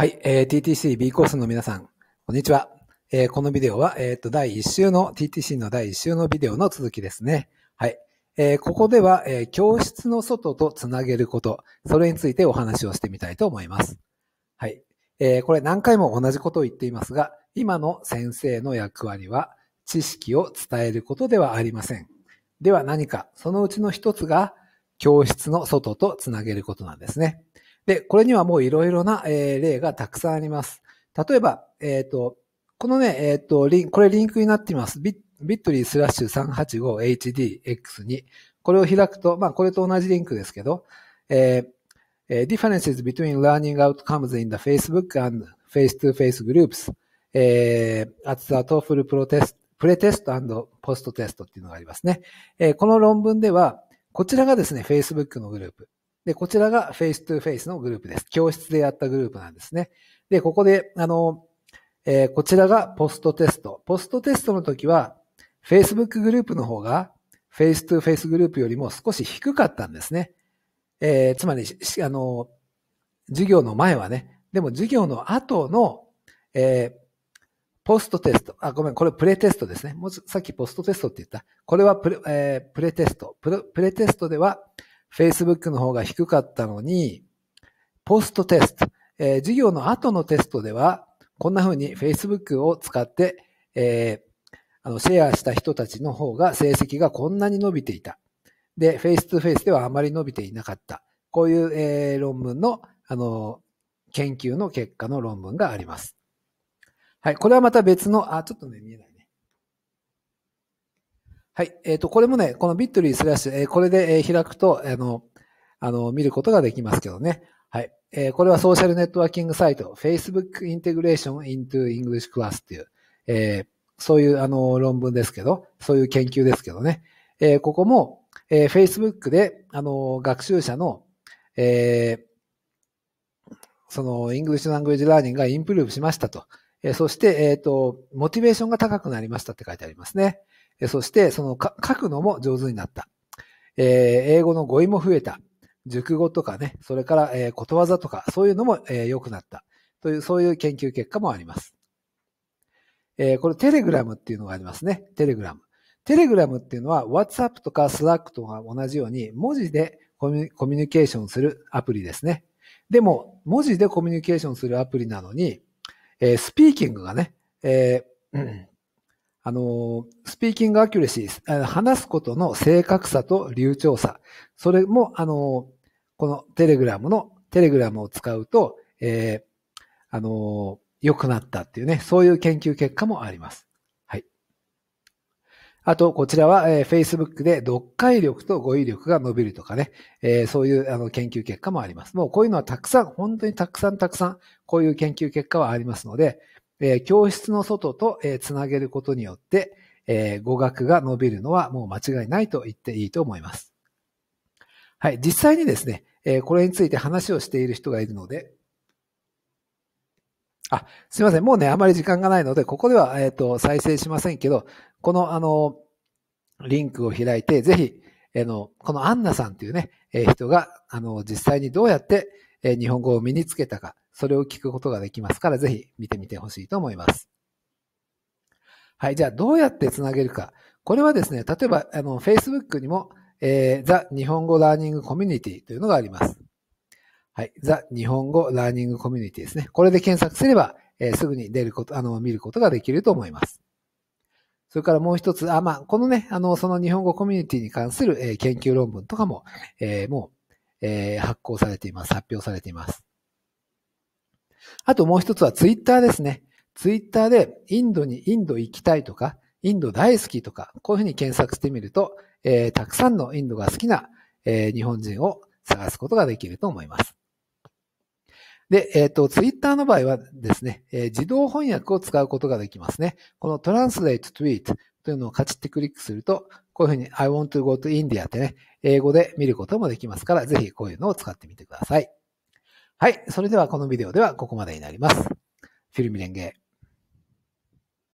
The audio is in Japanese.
はい、えー、TTCB コースの皆さん、こんにちは。えー、このビデオは、えっ、ー、と、第1週の TTC の第1週のビデオの続きですね。はい。えー、ここでは、えー、教室の外とつなげること、それについてお話をしてみたいと思います。はい。えー、これ何回も同じことを言っていますが、今の先生の役割は、知識を伝えることではありません。では何か、そのうちの一つが、教室の外とつなげることなんですね。で、これにはもういろいろな、えー、例がたくさんあります。例えば、えっ、ー、と、このね、えっ、ー、と、リン、これリンクになっています。ビッビットリースラッシュ 385HDX2。これを開くと、まあ、これと同じリンクですけど、えー、differences between learning outcomes in the Facebook and face-to-face groups、えー、at the TOEFL protest, pretest and posttest っていうのがありますね。えー、この論文では、こちらがですね、Facebook のグループ。で、こちらがフェイストゥフェイスのグループです。教室でやったグループなんですね。で、ここで、あの、えー、こちらがポストテスト。ポストテストの時は、Facebook グループの方が、フェイストゥフェイスグループよりも少し低かったんですね。えー、つまり、あの、授業の前はね、でも授業の後の、えー、ポストテスト。あ、ごめん、これプレテストですね。もうさっきポストテストって言った。これはプレえー、プレテストプレ。プレテストでは、Facebook の方が低かったのに、ポストテスト、えー、授業の後のテストでは、こんな風に Facebook を使って、えー、あのシェアした人たちの方が成績がこんなに伸びていた。で、フェイス2フェイスではあまり伸びていなかった。こういう、えー、論文の、あの、研究の結果の論文があります。はい。これはまた別の、あ、ちょっとね、見えないはい。えっ、ー、と、これもね、このビットリースラッシュ、えー、これで、えー、開くと、あの、あの、見ることができますけどね。はい。えー、これはソーシャルネットワーキングサイト、Facebook Integration into English Class っていう、えー、そういうあの論文ですけど、そういう研究ですけどね。えー、ここも、えー、Facebook で、あの、学習者の、えー、その、English Language Learning がインプルーブしましたと。えー、そして、えっ、と、モチベーションが高くなりましたって書いてありますね。そしてその書くのも上手になった。えー、英語の語彙も増えた。熟語とかね、それから、えー、ことわざとか、そういうのも、えー、良くなった。という、そういう研究結果もあります。えー、これテレグラムっていうのがありますね。テレグラム。テレグラムっていうのは WhatsApp とか Slack とか同じように文字でコミュニケーションするアプリですね。でも、文字でコミュニケーションするアプリなのに、えー、スピーキングがね、えー、うん、あの、スピーキングアキュレシー、話すことの正確さと流暢さ。それも、あの、このテレグラムの、テレグラムを使うと、えー、あの、良くなったっていうね、そういう研究結果もあります。はい。あと、こちらは、えー、Facebook で読解力と語彙力が伸びるとかね、えー、そういうあの研究結果もあります。もうこういうのはたくさん、本当にたくさんたくさん、こういう研究結果はありますので、えー、教室の外と、えー、つなげることによって、えー、語学が伸びるのはもう間違いないと言っていいと思います。はい、実際にですね、えこれについて話をしている人がいるので、あ、すいません。もうね、あまり時間がないので、ここでは、えっ、と、再生しませんけど、この、あの、リンクを開いて、ぜひ、えの、このアンナさんというね、え人が、あの、実際にどうやって、え日本語を身につけたか、それを聞くことができますから、ぜひ見てみてほしいと思います。はい。じゃあ、どうやってつなげるか。これはですね、例えば、あの、Facebook にも、えー、ザ・日本語ラーニングコミュニティというのがあります。はい。ザ・日本語ラーニングコミュニティですね。これで検索すれば、えー、すぐに出ること、あの、見ることができると思います。それからもう一つ、あ、まあ、このね、あの、その日本語コミュニティに関する、えー、研究論文とかも、えー、もう、えー、発行されています。発表されています。あともう一つはツイッターですね。ツイッターでインドにインド行きたいとか、インド大好きとか、こういうふうに検索してみると、えー、たくさんのインドが好きな、えー、日本人を探すことができると思います。で、えっ、ー、と、ツイッターの場合はですね、えー、自動翻訳を使うことができますね。この Translate Tweet というのをカチってクリックすると、こういうふうに I want to go to India ってね、英語で見ることもできますから、ぜひこういうのを使ってみてください。はい。それではこのビデオではここまでになります。フィルミレンゲ